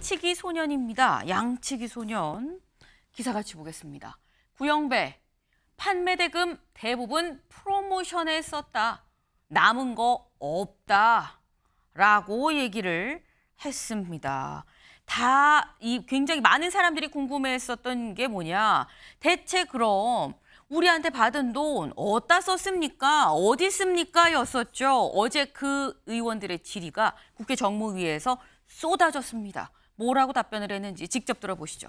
양치기 소년입니다. 양치기 소년. 기사 같이 보겠습니다. 구영배, 판매 대금 대부분 프로모션에 썼다. 남은 거 없다. 라고 얘기를 했습니다. 다 이 굉장히 많은 사람들이 궁금해했었던 게 뭐냐. 대체 그럼 우리한테 받은 돈 어디다 썼습니까? 어디 씁니까? 였었죠. 어제 그 의원들의 질의가 국회 정무위에서 쏟아졌습니다. 뭐라고 답변을 했는지 직접 들어보시죠.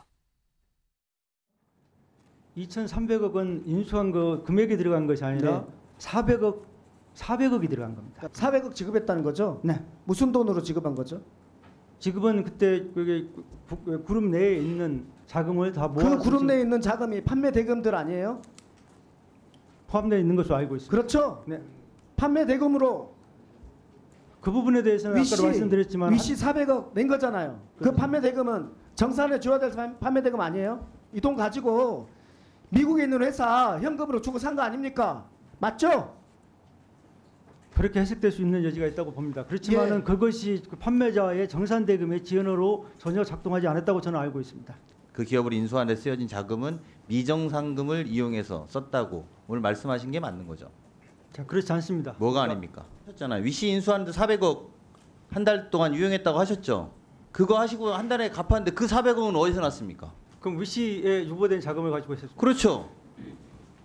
2,300억은 인수한 거 금액이 들어간 것이 아니라 네. 400억 400억이 들어간 겁니다. 400억 그러니까 지급했다는 거죠? 네. 무슨 돈으로 지급한 거죠? 지급은 그때 그게 그 그룹 내에 있는 자금을 다 모아 그 그룹 내에 있는 자금이 판매 대금들 아니에요? 포함되어 있는 것으로 알고 있습니다. 그렇죠? 네. 판매 대금으로 그 부분에 대해서는 위시, 아까 말씀드렸지만 위시 400억 낸 거잖아요. 그 판매 대금은 정산에 줘야 될 판매 대금 아니에요? 이 돈 가지고 미국에 있는 회사 현금으로 주고 산 거 아닙니까? 맞죠? 그렇게 해석될 수 있는 여지가 있다고 봅니다. 그렇지만은 예. 그것이 그 판매자의 정산 대금의 지연으로 전혀 작동하지 않았다고 저는 알고 있습니다. 그 기업을 인수한데 쓰여진 자금은 미정상금을 이용해서 썼다고 오늘 말씀하신 게 맞는 거죠. 자, 그렇지 않습니다. 뭐가 그러니까 아닙니까? 하셨잖아요. 위시 인수하는데 400억 한 달 동안 유용했다고 하셨죠. 그거 하시고 한 달에 갚았는데 그 400억은 어디서 났습니까? 그럼 위시에 유보된 자금을 가지고 있었죠. 그렇죠.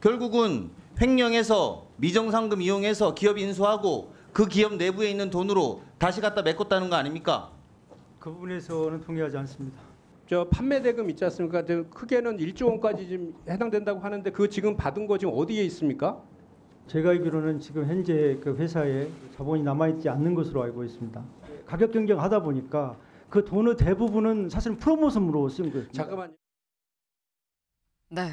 결국은 횡령해서 미정상금 이용해서 기업 인수하고 그 기업 내부에 있는 돈으로 다시 갖다 메꿨다는 거 아닙니까? 그 부분에서는 동의하지 않습니다. 저 판매 대금 있지 않습니까? 크게는 1조 원까지 지금 해당된다고 하는데 그 지금 받은 거 지금 어디에 있습니까? 제가 알기로는 지금 현재 그 회사에 자본이 남아있지 않는 것으로 알고 있습니다. 가격 경쟁하다 보니까 그 돈의 대부분은 사실 프로모션으로 쓴 거예요. 잠깐만요. 네.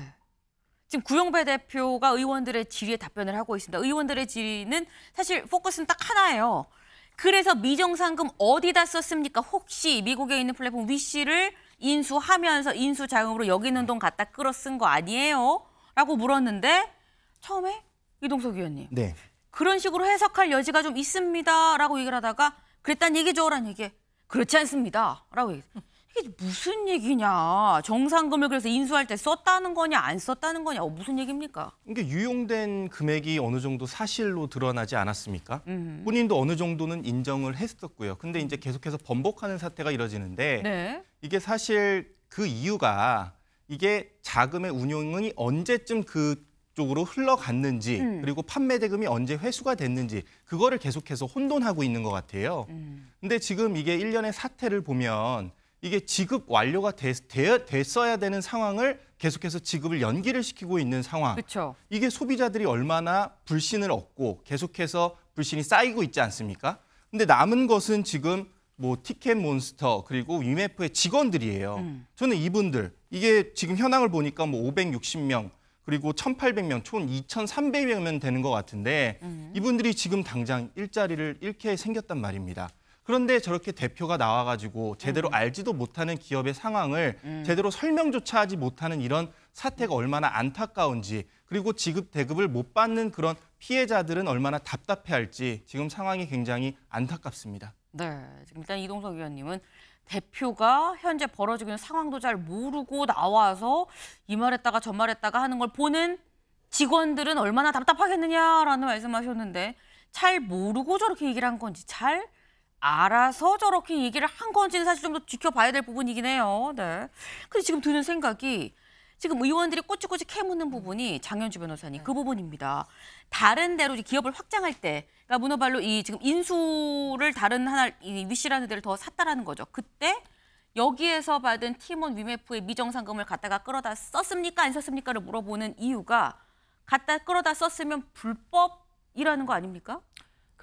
지금 구영배 대표가 의원들의 질의에 답변을 하고 있습니다. 의원들의 질의는 사실 포커스는 딱 하나예요. 그래서 미정상금 어디다 썼습니까? 혹시 미국에 있는 플랫폼 위시를 인수하면서 인수자금으로 여기 있는 돈 갖다 끌어 쓴거 아니에요? 라고 물었는데 처음에 이동석 의원님 네. 그런 식으로 해석할 여지가 좀 있습니다라고 얘기를 하다가 그랬단 얘기죠라는 얘기 그렇지 않습니다라고 얘기. 이게 무슨 얘기냐? 정상금을 그래서 인수할 때 썼다는 거냐 안 썼다는 거냐 무슨 얘기입니까? 이게 그러니까 유용된 금액이 어느 정도 사실로 드러나지 않았습니까? 음. 본인도 어느 정도는 인정을 했었고요. 근데 이제 계속해서 번복하는 사태가 이뤄지는데 네. 이게 사실 그 이유가 이게 자금의 운용이 언제쯤 그 쪽으로 흘러갔는지 음. 그리고 판매 대금이 언제 회수가 됐는지 그거를 계속해서 혼돈하고 있는 것 같아요. 음. 근데 지금 이게 일련의 사태를 보면 이게 지급 완료가 되, 되, 됐어야 되는 상황을 계속해서 지급을 연기를 시키고 있는 상황. 그쵸. 이게 소비자들이 얼마나 불신을 얻고 계속해서 불신이 쌓이고 있지 않습니까? 근데 남은 것은 지금 뭐 티켓 몬스터 그리고 위메프의 직원들이에요. 음. 저는 이분들 이게 지금 현황을 보니까 뭐 560명 그리고 1,800명, 총 2,300명 되는 것 같은데 음. 이분들이 지금 당장 일자리를 잃게 생겼단 말입니다. 그런데 저렇게 대표가 나와가지고 제대로 음. 알지도 못하는 기업의 상황을 음. 제대로 설명조차 하지 못하는 이런 사태가 얼마나 안타까운지 그리고 지급 대급을 못 받는 그런 피해자들은 얼마나 답답해할지 지금 상황이 굉장히 안타깝습니다. 네, 일단 이동석 위원님은 대표가 현재 벌어지고 있는 상황도 잘 모르고 나와서 이 말했다가 저 말했다가 하는 걸 보는 직원들은 얼마나 답답하겠느냐라는 말씀하셨는데 잘 모르고 저렇게 얘기를 한 건지 잘 알아서 저렇게 얘기를 한 건지는 사실 좀 더 지켜봐야 될 부분이긴 해요. 네. 근데 지금 드는 생각이 지금 의원들이 꼬치꼬치 캐묻는 부분이 장현주 변호사님 그 네. 그 부분입니다. 다른 데로 기업을 확장할 때, 그러니까 문어발로 이 지금 인수를 다른 하나 이 위시라는 데를 더 샀다라는 거죠. 그때 여기에서 받은 팀원 위메프의 미정상금을 갖다가 끌어다 썼습니까 안 썼습니까를 물어보는 이유가 갖다 끌어다 썼으면 불법이라는 거 아닙니까?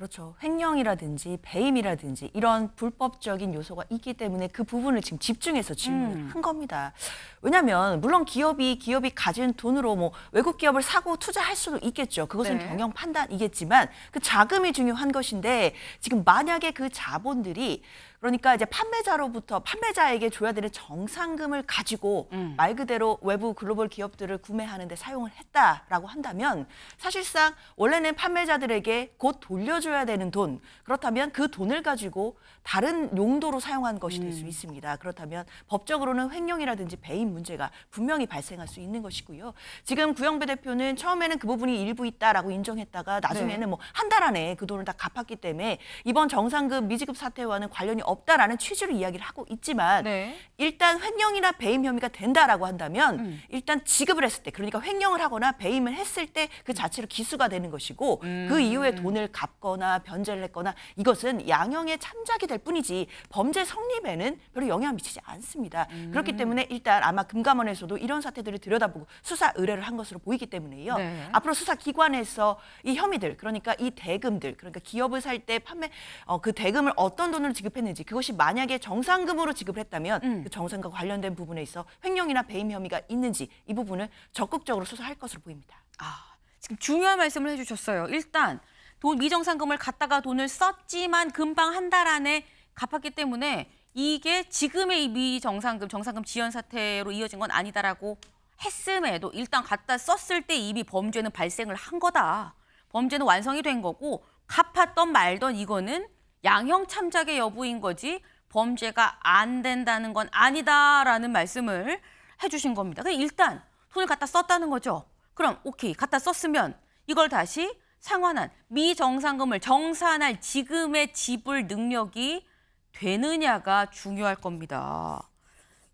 그렇죠. 횡령이라든지 배임이라든지 이런 불법적인 요소가 있기 때문에 그 부분을 지금 집중해서 질문을 음. 한 겁니다. 왜냐하면 물론 기업이 기업이 가진 돈으로 뭐 외국 기업을 사고 투자할 수도 있겠죠. 그것은 네. 경영 판단이겠지만 그 자금이 중요한 것인데 지금 만약에 그 자본들이 그러니까 이제 판매자로부터 판매자에게 줘야 되는 정상금을 가지고 음. 말 그대로 외부 글로벌 기업들을 구매하는데 사용을 했다라고 한다면 사실상 원래는 판매자들에게 곧 돌려줘야 되는 돈 그렇다면 그 돈을 가지고 다른 용도로 사용한 것이 될수 음. 있습니다. 그렇다면 법적으로는 횡령이라든지 배임 문제가 분명히 발생할 수 있는 것이고요. 지금 구영배 대표는 처음에는 그 부분이 일부 있다라고 인정했다가 나중에는 네. 뭐한 달 안에 그 돈을 다 갚았기 때문에 이번 정상금 미지급 사태와는 관련이 없다라는 취지로 이야기를 하고 있지만 네. 일단 횡령이나 배임 혐의가 된다라고 한다면 음. 일단 지급을 했을 때 그러니까 횡령을 하거나 배임을 했을 때 그 자체로 기수가 되는 것이고 음. 그 이후에 돈을 갚거나 변제를 했거나 이것은 양형의 참작이 될 뿐이지 범죄 성립에는 별로 영향을 미치지 않습니다. 음. 그렇기 때문에 일단 아마 금감원에서도 이런 사태들을 들여다보고 수사 의뢰를 한 것으로 보이기 때문에요. 네. 앞으로 수사 기관에서 이 혐의들 그러니까 이 대금들 그러니까 기업을 살 때 판매 어, 그 대금을 어떤 돈으로 지급했는지 것인지 그것이 만약에 정상금으로 지급을 했다면 음. 그 정상과 관련된 부분에 있어 횡령이나 배임 혐의가 있는지 이 부분을 적극적으로 수사할 것으로 보입니다. 아, 지금 중요한 말씀을 해주셨어요. 일단 돈 미정상금을 갖다가 돈을 썼지만 금방 한 달 안에 갚았기 때문에 이게 지금의 이 미정상금, 정상금 지연 사태로 이어진 건 아니다라고 했음에도 일단 갖다 썼을 때 이미 범죄는 발생을 한 거다. 범죄는 완성이 된 거고 갚았던 말던 이거는 양형 참작의 여부인 거지 범죄가 안 된다는 건 아니다라는 말씀을 해주신 겁니다. 일단 돈을 갖다 썼다는 거죠. 그럼 오케이 갖다 썼으면 이걸 다시 상환한 미정상금을 정산할 지금의 지불 능력이 되느냐가 중요할 겁니다.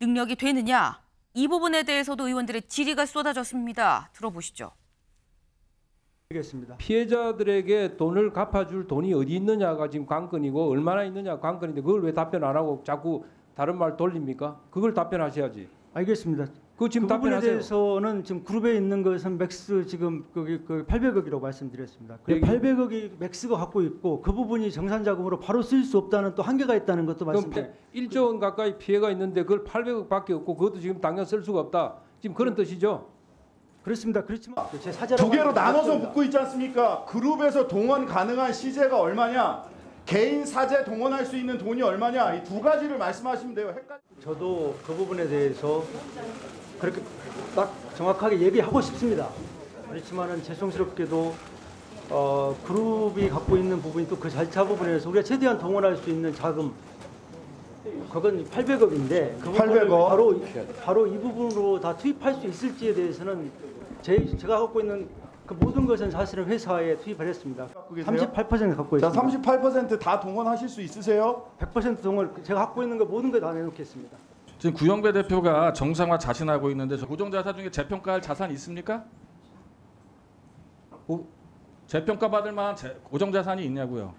능력이 되느냐 이 부분에 대해서도 의원들의 질의가 쏟아졌습니다. 들어보시죠. 드겠습니다 피해자들에게 돈을 갚아줄 돈이 어디 있느냐가 지금 관건이고 얼마나 있느냐 관건인데 그걸 왜 답변 안 하고 자꾸 다른 말 돌립니까? 그걸 답변하셔야지. 알겠습니다. 그 지금 그 부분에 대해서는 지금 그룹에 있는 것은 맥스 지금 거기 그 800억이라고 말씀드렸습니다. 그 800억이 예, 예. 맥스가 갖고 있고 그 부분이 정산 자금으로 바로 쓸 수 없다는 또 한계가 있다는 것도 말씀드렸습니다. 1조 원 가까이 피해가 있는데 그걸 800억밖에 없고 그것도 지금 당장 쓸 수가 없다. 지금 그런 그 뜻이죠. 그렇습니다. 그렇지만 아, 제사제라두 개로 나눠서 붙고 있지 않습니까? 그룹에서 동원 가능한 시제가 얼마냐? 개인 사제 동원할 수 있는 돈이 얼마냐 이 두 가지를 말씀하시면 돼요. 헷갈 저도 그 부분에 대해서 그렇게 딱 정확하게 얘기하고 싶습니다. 그렇지만은 죄송스럽게도 어, 그룹이 갖고 있는 부분이 또그 절차 부분에서 우리가 최대한 동원할 수 있는 자금 그건 800억인데 그 800억. 바로 바로 이 부분으로 다 투입할 수 있을지에 대해서는 제, 제가 갖고 있는 그 모든 것은 사실은 회사에 투입을 했습니다. 38% 갖고 있습니다. 38%다 동원하실 수 있으세요? 100%동원 제가 갖고 있는 거 모든 걸다 내놓겠습니다. 지금 구영배 대표가 정상화 자신하고 있는데 저 고정자산 중에 재평가할 자산 있습니까? 오, 재평가 받을 만한 재, 고정자산이 있냐고요?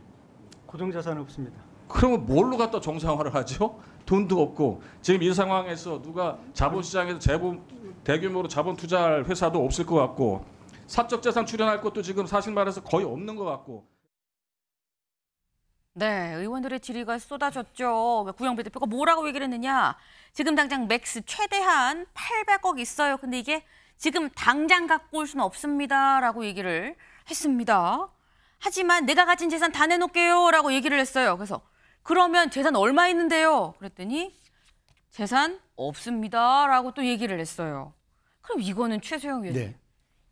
고정자산은 없습니다. 그러면 뭘로 갖다 정상화를 하죠? 돈도 없고 지금 이 상황에서 누가 자본시장에서 재보, 대규모로 자본 투자할 회사도 없을 것 같고 사적 재산 출연할 것도 지금 사실 말해서 거의 없는 것 같고. 네, 의원들의 질의가 쏟아졌죠. 그러니까 구영배 대표가 뭐라고 얘기를 했느냐. 지금 당장 맥스 최대한 800억 있어요. 근데 이게 지금 당장 갖고 올 수는 없습니다라고 얘기를 했습니다. 하지만 내가 가진 재산 다 내놓을게요라고 얘기를 했어요. 그래서 그러면 재산 얼마 있는데요? 그랬더니 재산 없습니다라고 또 얘기를 했어요. 그럼 이거는 최소영 의원님. 네.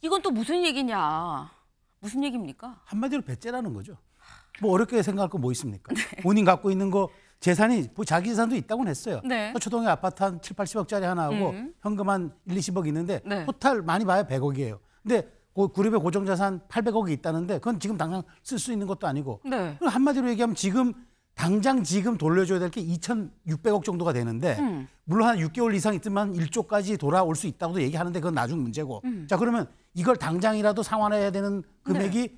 이건 또 무슨 얘기냐. 무슨 얘기입니까? 한마디로 배째라는 거죠. 뭐 어렵게 생각할 거 뭐 있습니까? 네. 본인 갖고 있는 거 재산이 뭐 자기 재산도 있다고는 했어요. 네. 초동에 아파트 한 7, 80억짜리 하나하고 음. 현금 한 1, 20억 있는데 네. 토탈 많이 봐야 100억이에요. 근데 그룹의 고정자산 800억이 있다는데 그건 지금 당장 쓸 수 있는 것도 아니고 네. 한마디로 얘기하면 지금 당장 지금 돌려줘야 될 게 2,600억 정도가 되는데 음. 물론 한 6개월 이상 있으면 1조까지 돌아올 수 있다고도 얘기하는데 그건 나중 문제고 음. 자 그러면 이걸 당장이라도 상환해야 되는 금액이 네.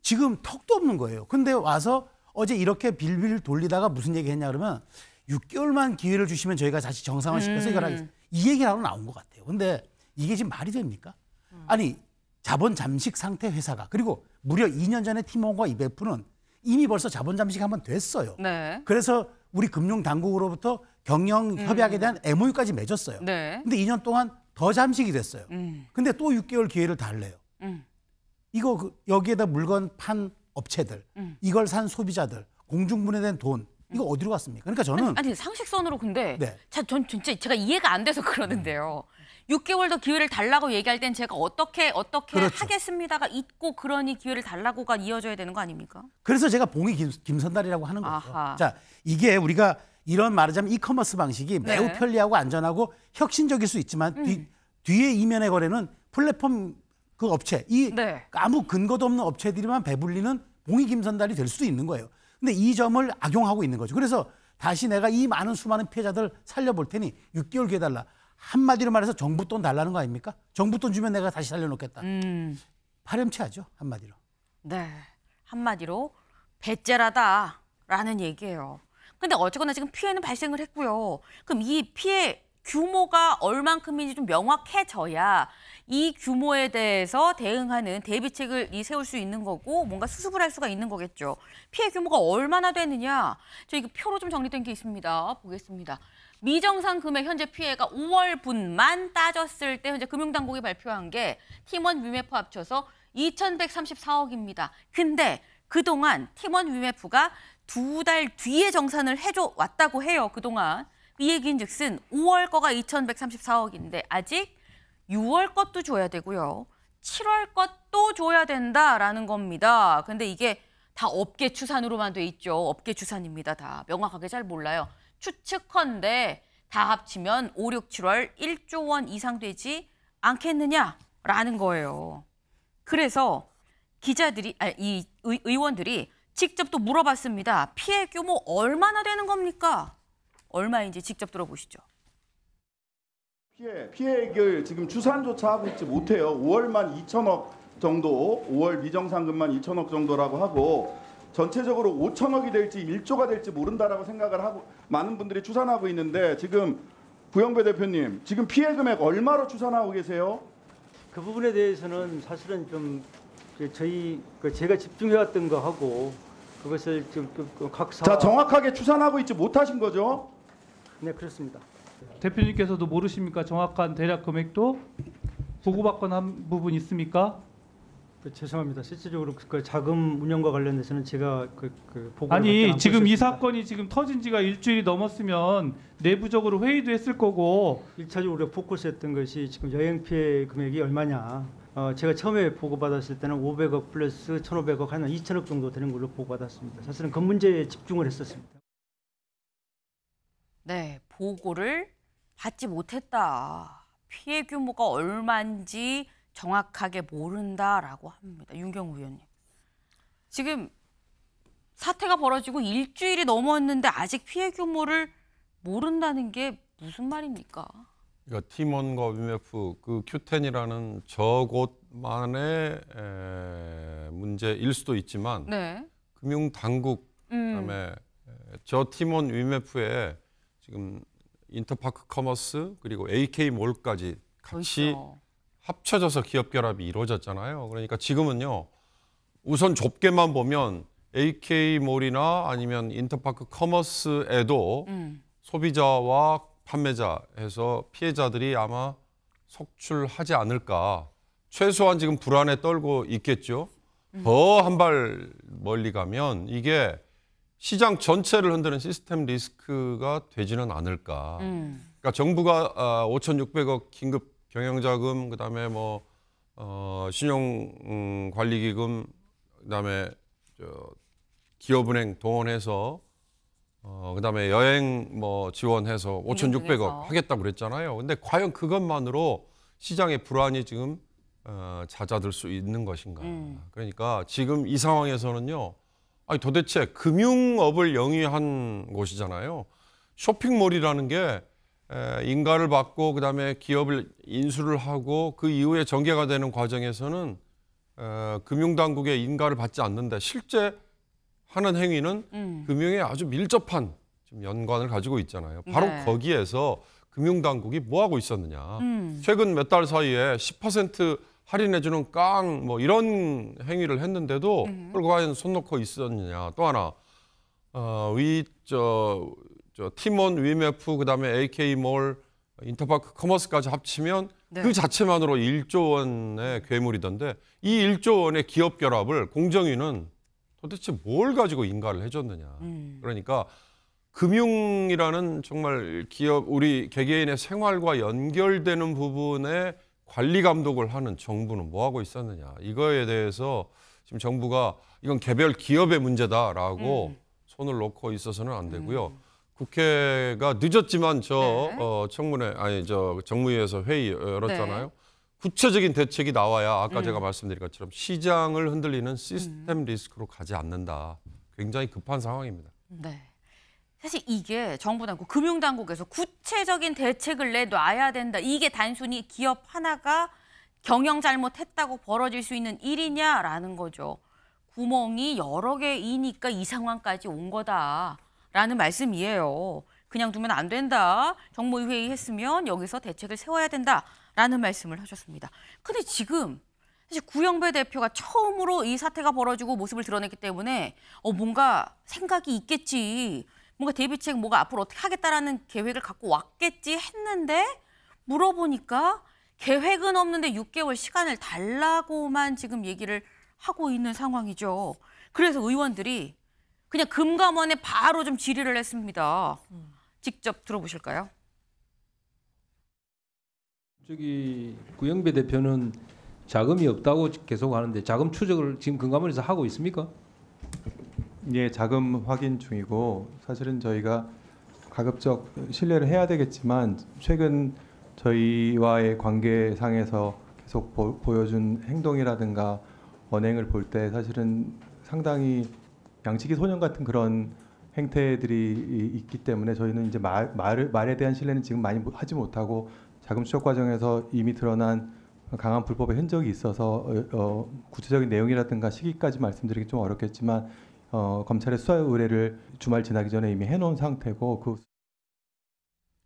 지금 턱도 없는 거예요. 근데 와서 어제 이렇게 빌빌 돌리다가 무슨 얘기했냐 그러면 6개월만 기회를 주시면 저희가 다시 정상화시켜서 음. 이걸 하겠이 얘기를 하 나온 것 같아요. 근데 이게 지금 말이 됩니까? 음. 아니 자본 잠식 상태 회사가 그리고 무려 2년 전에 팀원과 이베프는 이미 벌써 자본 잠식 한번 됐어요. 네. 그래서 우리 금융 당국으로부터 경영 음. 협약에 음. 대한 MOU까지 맺었어요. 네. 근데 2년 동안 더 잠식이 됐어요. 음. 근데 또 6개월 기회를 달래요. 음. 이거 그, 여기에다 물건 판 업체들, 음. 이걸 산 소비자들, 공중분해 된 돈, 음. 이거 어디로 갔습니까? 그러니까 저는 아니, 아니 상식선으로 근데 네. 자, 전 진짜 제가 이해가 안 돼서 그러는데요. 6개월 더 기회를 달라고 얘기할 땐 제가 어떻게 어떻게 그렇죠. 하겠습니다가 있고 그러니 기회를 달라고가 이어져야 되는 거 아닙니까? 그래서 제가 봉이 김, 선달이라고 하는 거죠. 아하. 자, 이게 우리가 이런 말하자면 이커머스 방식이 네. 매우 편리하고 안전하고 혁신적일 수 있지만 음. 뒤, 뒤에 이면의 거래는 플랫폼 그 업체 이 네. 아무 근거도 없는 업체들이만 배불리는 봉이 김선달이 될 수도 있는 거예요. 근데 이 점을 악용하고 있는 거죠. 그래서 다시 내가 이 많은 수많은 피해자들 살려볼 테니 6개월 기회 달라. 한마디로 말해서 정부 돈 달라는 거 아닙니까? 정부 돈 주면 내가 다시 살려놓겠다. 음. 파렴치하죠, 한마디로. 네, 한마디로 배째라다라는 얘기예요. 근데 어쨌거나 지금 피해는 발생을 했고요. 그럼 이 피해 규모가 얼만큼인지 좀 명확해져야 이 규모에 대해서 대응하는 대비책을 세울 수 있는 거고 뭔가 수습을 할 수가 있는 거겠죠. 피해 규모가 얼마나 되느냐. 저 이거 표로 좀 정리된 게 있습니다. 보겠습니다. 미정상 금액 현재 피해가 5월분만 따졌을 때 현재 금융당국이 발표한 게 팀원 위메프 합쳐서 2,134억입니다. 근데 그동안 팀원 위메프가 두 달 뒤에 정산을 해줘 왔다고 해요. 그동안. 이 얘기인 즉슨 5월 거가 2,134억인데 아직 6월 것도 줘야 되고요. 7월 것도 줘야 된다라는 겁니다. 근데 이게 다 업계 추산으로만 돼 있죠. 업계 추산입니다. 다 명확하게 잘 몰라요. 추측컨대 다 합치면 5, 6, 7월 1조 원 이상 되지 않겠느냐라는 거예요. 그래서 기자들이 아니, 이 의원들이 직접 또 물어봤습니다. 피해 규모 얼마나 되는 겁니까? 얼마인지 직접 들어보시죠. 피해 피해 해결 지금 추산조차 하고 있지 못해요. 5월만 2천억 정도 5월 미정상금만 2천억 정도라고 하고 전체적으로 5천억이 될지 1조가 될지 모른다라고 생각을 하고 많은 분들이 추산하고 있는데 지금 부영배 대표님 지금 피해 금액 얼마로 추산하고 계세요? 그 부분에 대해서는 사실은 좀 저희 그 제가 집중해왔던 거하고 그것을 지 각사 자 정확하게 추산하고 있지 못하신 거죠? 네 그렇습니다. 대표님께서도 모르십니까 정확한 대략 금액도 보고받거나 한 부분 있습니까? 그 죄송합니다. 실질적으로 그 자금 운영과 관련해서는 제가 그, 그 보고 아니 지금 이 사건이 지금 터진 지가 일주일이 넘었으면 내부적으로 회의도 했을 거고 일차적으로 우리가 포커스했던 것이 지금 여행 피해 금액이 얼마냐. 어, 제가 처음에 보고받았을 때는 500억 플러스 1,500억 하나 2,000억 정도 되는 걸로 보고받았습니다. 사실은 그 문제에 집중을 했었습니다. 네, 보고를 받지 못했다. 피해 규모가 얼마인지 정확하게 모른다라고 합니다. 윤경우 의원님. 지금 사태가 벌어지고 일주일이 넘었는데 아직 피해 규모를 모른다는 게 무슨 말입니까? 그러니까 팀원과 IMF 그 큐텐이라는 저곳만의 에, 문제일 수도 있지만 네. 금융 당국 음. 그다음에 음. 저 팀원 IMF에 지금 인터파크 커머스 그리고 AK 몰까지 같이 있어. 합쳐져서 기업 결합이 이루어졌잖아요. 그러니까 지금은요. 우선 좁게만 보면 AK몰이나 아니면 인터파크 커머스에도 음. 소비자와 판매자 에서 피해자들이 아마 속출하지 않을까. 최소한 지금 불안에 떨고 있겠죠. 음. 더한 발 멀리 가면 이게 시장 전체를 흔드는 시스템 리스크가 되지는 않을까. 음. 그러니까 정부가 5,600억 아, 긴급 경영자금 그다음에 뭐 어, 신용 음, 관리 기금 그다음에 저 기업은행 동원해서 어, 그다음에 여행 뭐 지원해서 5,600억 하겠다고 그랬잖아요. 근데 과연 그것만으로 시장의 불안이 지금 어, 잦아들 수 있는 것인가. 음. 그러니까 지금 이 상황에서는요. 아니 도대체 금융업을 영위한 곳이잖아요. 쇼핑몰이라는 게 인가를 받고 그다음에 기업을 인수를 하고 그 이후에 전개가 되는 과정에서는 금융당국의 인가를 받지 않는데 실제 하는 행위는 음. 금융에 아주 밀접한 연관을 가지고 있잖아요. 바로 네. 거기에서 금융당국이 뭐 하고 있었느냐. 음. 최근 몇 달 사이에 10% 할인해주는 깡 뭐 이런 행위를 했는데도 음. 그걸 과연 손 놓고 있었느냐. 또 하나 어, 위저 저 티몬, 위메프, 그다음에 AK몰, 인터파크 커머스까지 합치면 네. 그 자체만으로 1조 원의 괴물이던데 이 1조 원의 기업 결합을 공정위는 도대체 뭘 가지고 인가를 해줬느냐. 음. 그러니까 금융이라는 정말 기업 우리 개개인의 생활과 연결되는 부분에 관리 감독을 하는 정부는 뭐 하고 있었느냐. 이거에 대해서 지금 정부가 이건 개별 기업의 문제다라고 음. 손을 놓고 있어서는 안 되고요. 음. 국회가 늦었지만 저 네. 어, 청문회 아니 저 정무위에서 회의 열었잖아요. 네. 구체적인 대책이 나와야 아까 음. 제가 말씀드린 것처럼 시장을 흔들리는 음. 시스템 음. 리스크로 가지 않는다. 굉장히 급한 상황입니다. 네. 사실 이게 정부 당국, 금융 당국에서 구체적인 대책을 내놔야 된다. 이게 단순히 기업 하나가 경영 잘못했다고 벌어질 수 있는 일이냐라는 거죠. 구멍이 여러 개이니까 이 상황까지 온 거다. 라는 말씀이에요. 그냥 두면 안 된다. 정무회의 위 했으면 여기서 대책을 세워야 된다. 라는 말씀을 하셨습니다. 근데 지금 사실 구영배 대표가 처음으로 이 사태가 벌어지고 모습을 드러냈기 때문에 어, 뭔가 생각이 있겠지. 뭔가 대비책 뭐가 앞으로 어떻게 하겠다라는 계획을 갖고 왔겠지 했는데 물어보니까 계획은 없는데 6개월 시간을 달라고만 지금 얘기를 하고 있는 상황이죠. 그래서 의원들이 그냥 금감원에 바로 좀 질의를 했습니다. 직접 들어보실까요? 저기 구영배 대표는 자금이 없다고 계속 하는데 자금 추적을 지금 금감원에서 하고 있습니까? 예, 자금 확인 중이고 사실은 저희가 가급적 신뢰를 해야 되겠지만 최근 저희와의 관계상에서 계속 보, 여준 행동이라든가 언행을 볼 때 사실은 상당히 양치기 소년 같은 그런 행태들이 있기 때문에 저희는 이제 말, 말 말에 대한 신뢰는 지금 많이 하지 못하고 자금 추적 과정에서 이미 드러난 강한 불법의 흔적이 있어서 어, 어, 구체적인 내용이라든가 시기까지 말씀드리기 좀 어렵겠지만 어, 검찰의 수사 의뢰를 주말 지나기 전에 이미 해놓은 상태고 그.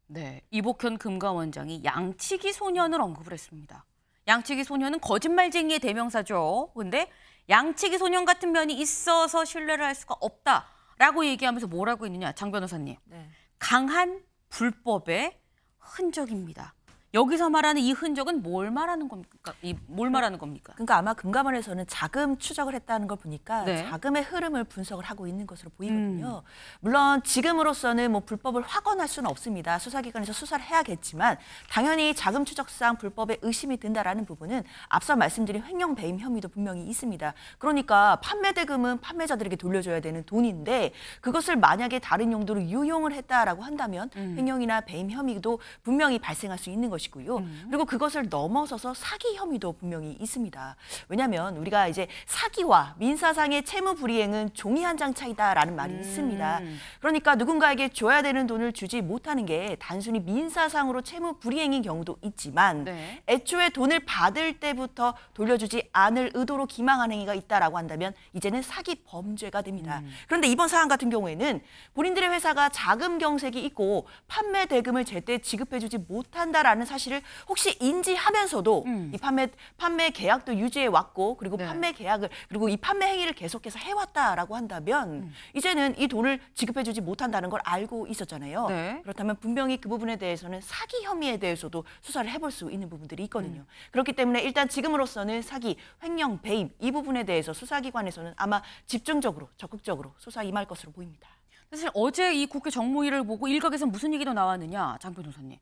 네, 이복현 금감원장이 양치기 소년을 언급을 했습니다. 양치기 소년은 거짓말쟁이의 대명사죠. 근데 양치기 소년 같은 면이 있어서 신뢰를 할 수가 없다라고 얘기하면서 뭐라고 했느냐 장 변호사님 네. 강한 불법의 흔적입니다. 여기서 말하는 이 흔적은 뭘 말하는 겁니까? 이뭘 그 말하는 겁니까? 그러니까 아마 금감원에서는 자금 추적을 했다는 걸 보니까 네. 자금의 흐름을 분석을 하고 있는 것으로 보이거든요. 음. 물론 지금으로서는 뭐 불법을 확언할 수는 없습니다. 수사기관에서 수사를 해야겠지만 당연히 자금 추적상 불법에 의심이 든다라는 부분은 앞서 말씀드린 횡령 배임 혐의도 분명히 있습니다. 그러니까 판매 대금은 판매자들에게 돌려줘야 되는 돈인데 그것을 만약에 다른 용도로 유용을 했다라고 한다면 음. 횡령이나 배임 혐의도 분명히 발생할 수 있는 것 것이고요. 음. 그리고 그것을 넘어서서 사기 혐의도 분명히 있습니다. 왜냐하면 우리가 이제 사기와 민사상의 채무 불이행은 종이 한 장 차이다라는 말이 음. 있습니다. 그러니까 누군가에게 줘야 되는 돈을 주지 못하는 게 단순히 민사상으로 채무 불이행인 경우도 있지만 네. 애초에 돈을 받을 때부터 돌려주지 않을 의도로 기망한 행위가 있다라고 한다면 이제는 사기 범죄가 됩니다. 음. 그런데 이번 사안 같은 경우에는 본인들의 회사가 자금 경색이 있고 판매 대금을 제때 지급해주지 못한다라는 사실을 혹시 인지하면서도 음. 이 판매 판매 계약도 유지해 왔고 그리고 네. 판매 계약을 그리고 이 판매 행위를 계속해서 해왔다라고 한다면 음. 이제는 이 돈을 지급해주지 못한다는 걸 알고 있었잖아요. 네. 그렇다면 분명히 그 부분에 대해서는 사기 혐의에 대해서도 수사를 해볼 수 있는 부분들이 있거든요. 음. 그렇기 때문에 일단 지금으로서는 사기, 횡령, 배임 이 부분에 대해서 수사기관에서는 아마 집중적으로 적극적으로 수사 임할 것으로 보입니다. 사실 어제 이 국회 정무위를 보고 일각에서 무슨 얘기도 나왔느냐 장 변호사님.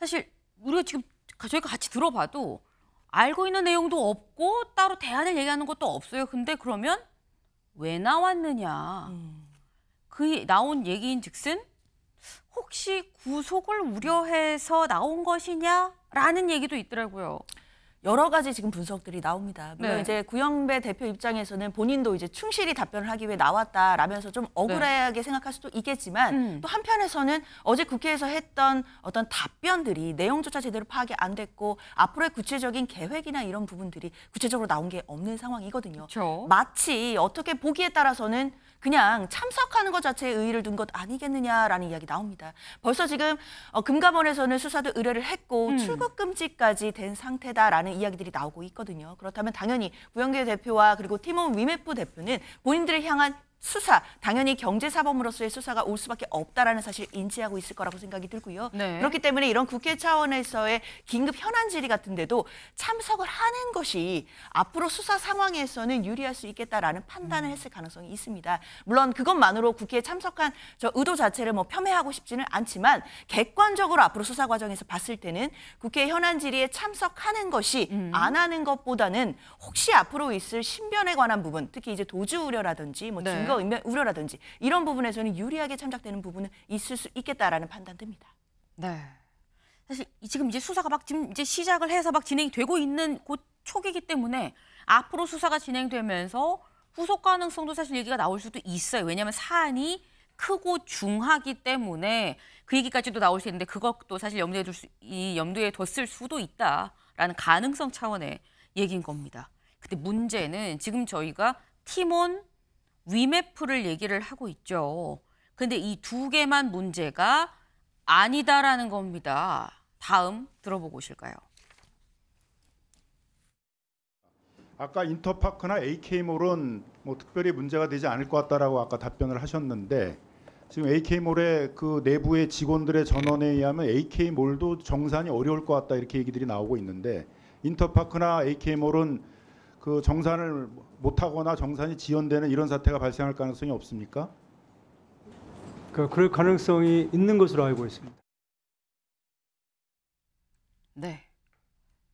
사실 우리가 지금 저희가 같이 들어봐도 알고 있는 내용도 없고 따로 대안을 얘기하는 것도 없어요. 근데 그러면 왜 나왔느냐. 음. 그 나온 얘기인 즉슨 혹시 구속을 우려해서 나온 것이냐라는 얘기도 있더라고요. 여러 가지 지금 분석들이 나옵니다. 물론 네. 이제 구영배 대표 입장에서는 본인도 이제 충실히 답변을 하기 위해 나왔다라면서 좀 네. 억울하게 네. 생각할 수도 있겠지만 음. 또 한편에서는 어제 국회에서 했던 어떤 답변들이 내용조차 제대로 파악이 안 됐고 앞으로의 구체적인 계획이나 이런 부분들이 구체적으로 나온 게 없는 상황이거든요. 그쵸. 마치 어떻게 보기에 따라서는 그냥 참석하는 것 자체에 의의를 둔 것 아니겠느냐라는 이야기 나옵니다. 벌써 지금 어, 금감원에서는 수사도 의뢰를 했고 음. 출국 금지까지 된 상태다라는 이야기들이 나오고 있거든요. 그렇다면 당연히 부영계 대표와 그리고 팀원 위메프 대표는 본인들을 향한 수사, 당연히 경제사범으로서의 수사가 올 수밖에 없다라는 사실 인지하고 있을 거라고 생각이 들고요. 네. 그렇기 때문에 이런 국회 차원에서의 긴급 현안 질의 같은 데도 참석을 하는 것이 앞으로 수사 상황에서는 유리할 수 있겠다라는 판단을 음. 했을 가능성이 있습니다. 물론 그것만으로 국회에 참석한 저 의도 자체를 뭐 폄훼하고 싶지는 않지만 객관적으로 앞으로 수사 과정에서 봤을 때는 국회 현안 질의에 참석하는 것이 음. 안 하는 것보다는 혹시 앞으로 있을 신변에 관한 부분, 특히 이제 도주 우려라든지 뭐 네. 증거 사이버 우려라든지 이런 부분에서는 유리하게 참작되는 부분은 있을 수 있겠다라는 판단됩니다. 네. 사실 지금 이제 수사가 막 지금 이제 시작을 해서 막 진행이 되고 있는 곧 초기이기 때문에 앞으로 수사가 진행되면서 후속 가능성도 사실 얘기가 나올 수도 있어요. 왜냐하면 사안이 크고 중하기 때문에 그 얘기까지도 나올 수 있는데 그것도 사실 염두에 둘 수, 이 염두에 뒀을 수도 있다라는 가능성 차원의 얘기인 겁니다. 근데 문제는 지금 저희가 팀원 위메프를 얘기를 하고 있죠. 근데 이 두 개만 문제가 아니다라는 겁니다. 다음 들어보고 오실까요? 아까 인터파크나 AK몰은 뭐 특별히 문제가 되지 않을 것 같다라고 아까 답변을 하셨는데 지금 AK몰의 그 내부의 직원들의 전언에 의하면 AK몰도 정산이 어려울 것 같다 이렇게 얘기들이 나오고 있는데 인터파크나 AK몰은 그 정산을 못하거나 정산이 지연되는 이런 사태가 발생할 가능성이 없습니까? 그, 그럴 가능성이 있는 것으로 알고 있습니다. 네.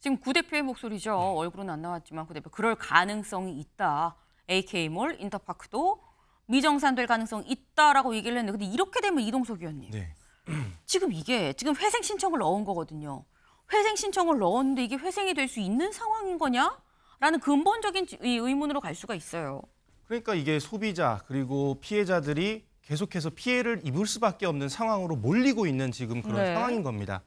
지금 구 대표의 목소리죠. 네. 얼굴은 안 나왔지만 구 대표 그럴 가능성이 있다. AK몰, 인터파크도 미정산될 가능성 있다라고 얘기를 했는데 근데 이렇게 되면 이동석 의원님 네. 지금 이게 지금 회생 신청을 넣은 거거든요. 회생 신청을 넣었는데 이게 회생이 될 수 있는 상황인 거냐? 라는 근본적인 의문으로 갈 수가 있어요. 그러니까 이게 소비자 그리고 피해자들이 계속해서 피해를 입을 수밖에 없는 상황으로 몰리고 있는 지금 그런 네. 상황인 겁니다.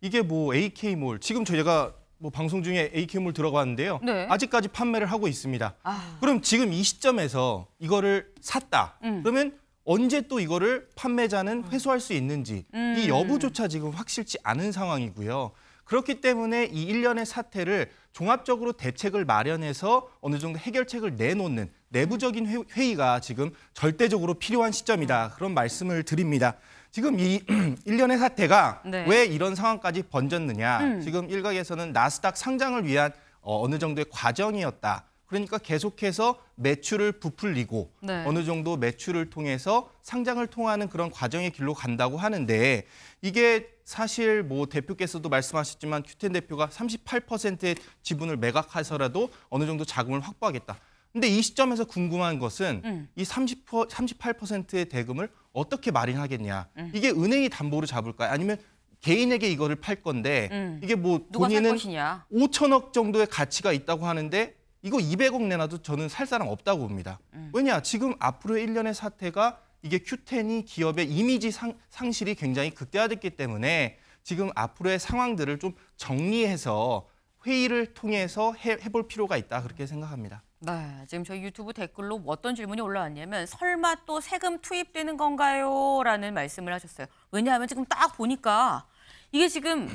이게 뭐 AK몰 지금 저희가 뭐 방송 중에 AK몰 들어가는데요. 네. 아직까지 판매를 하고 있습니다. 아... 그럼 지금 이 시점에서 이거를 샀다. 음. 그러면 언제 또 이거를 판매자는 음. 회수할 수 있는지 음. 이 여부조차 지금 확실치 않은 상황이고요. 그렇기 때문에 이 일련의 사태를 종합적으로 대책을 마련해서 어느 정도 해결책을 내놓는 내부적인 회의가 지금 절대적으로 필요한 시점이다. 그런 말씀을 드립니다. 지금 이 일련의 사태가 네. 왜 이런 상황까지 번졌느냐. 음. 지금 일각에서는 나스닥 상장을 위한 어, 어느 정도의 과정이었다. 그러니까 계속해서 매출을 부풀리고 네. 어느 정도 매출을 통해서 상장을 통하는 그런 과정의 길로 간다고 하는데 이게 사실 뭐 대표께서도 말씀하셨지만 큐텐 대표가 38%의 지분을 매각해서라도 어느 정도 자금을 확보하겠다. 근데 이 시점에서 궁금한 것은 음. 이 30, 38%의 대금을 어떻게 마련하겠냐. 음. 이게 은행이 담보로 잡을까요? 아니면 개인에게 이거를 팔 건데 음. 이게 뭐 본인은 5천억 정도의 가치가 있다고 하는데 이거 200억 내놔도 저는 살 사람 없다고 봅니다. 왜냐? 지금 앞으로 1년의 사태가 이게 큐텐이 기업의 이미지 상, 상실이 굉장히 극대화됐기 때문에 지금 앞으로의 상황들을 좀 정리해서 회의를 통해서 해, 해볼 필요가 있다 그렇게 생각합니다. 네, 지금 저희 유튜브 댓글로 어떤 질문이 올라왔냐면 설마 또 세금 투입되는 건가요? 라는 말씀을 하셨어요. 왜냐하면 지금 딱 보니까 이게 지금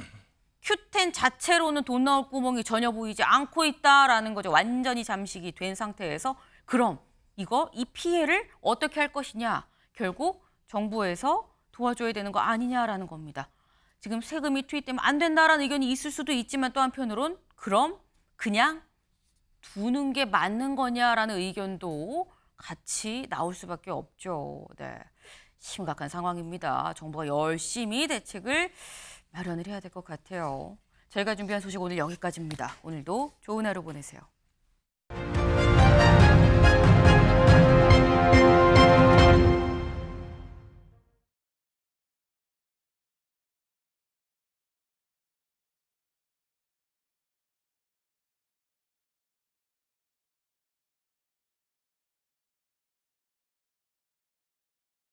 큐텐 자체로는 돈 나올 구멍이 전혀 보이지 않고 있다라는 거죠. 완전히 잠식이 된 상태에서 그럼 이거 이 피해를 어떻게 할 것이냐 결국 정부에서 도와줘야 되는 거 아니냐라는 겁니다. 지금 세금이 투입되면 안 된다라는 의견이 있을 수도 있지만 또 한편으론 그럼 그냥 두는 게 맞는 거냐라는 의견도 같이 나올 수밖에 없죠. 네. 심각한 상황입니다. 정부가 열심히 대책을 마련을 해야 될 것 같아요. 저희가 준비한 소식 오늘 여기까지입니다. 오늘도 좋은 하루 보내세요.